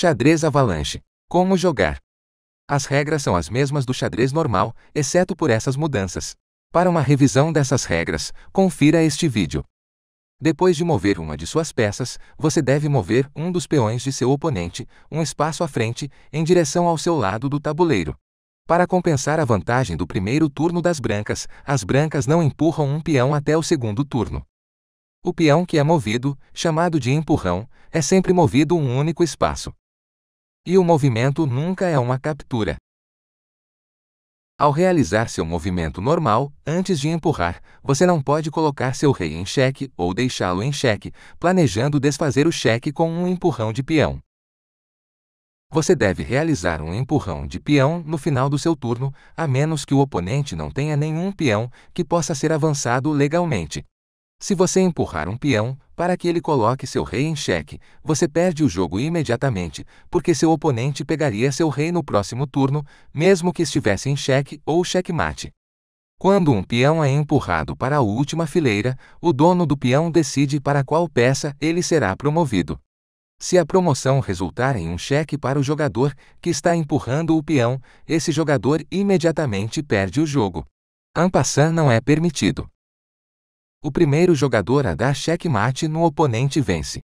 Xadrez Avalanche. Como jogar? As regras são as mesmas do xadrez normal, exceto por essas mudanças. Para uma revisão dessas regras, confira este vídeo. Depois de mover uma de suas peças, você deve mover um dos peões de seu oponente, um espaço à frente, em direção ao seu lado do tabuleiro. Para compensar a vantagem do primeiro turno das brancas, as brancas não empurram um peão até o segundo turno. O peão que é movido, chamado de empurrão, é sempre movido um único espaço. E o movimento nunca é uma captura. Ao realizar seu movimento normal, antes de empurrar, você não pode colocar seu rei em xeque ou deixá-lo em xeque, planejando desfazer o xeque com um empurrão de peão. Você deve realizar um empurrão de peão no final do seu turno, a menos que o oponente não tenha nenhum peão que possa ser avançado legalmente. Se você empurrar um peão, para que ele coloque seu rei em xeque, você perde o jogo imediatamente, porque seu oponente pegaria seu rei no próximo turno, mesmo que estivesse em xeque ou xeque-mate. Quando um peão é empurrado para a última fileira, o dono do peão decide para qual peça ele será promovido. Se a promoção resultar em um cheque para o jogador que está empurrando o peão, esse jogador imediatamente perde o jogo. Ampassar não é permitido. O primeiro jogador a dar checkmate no oponente vence.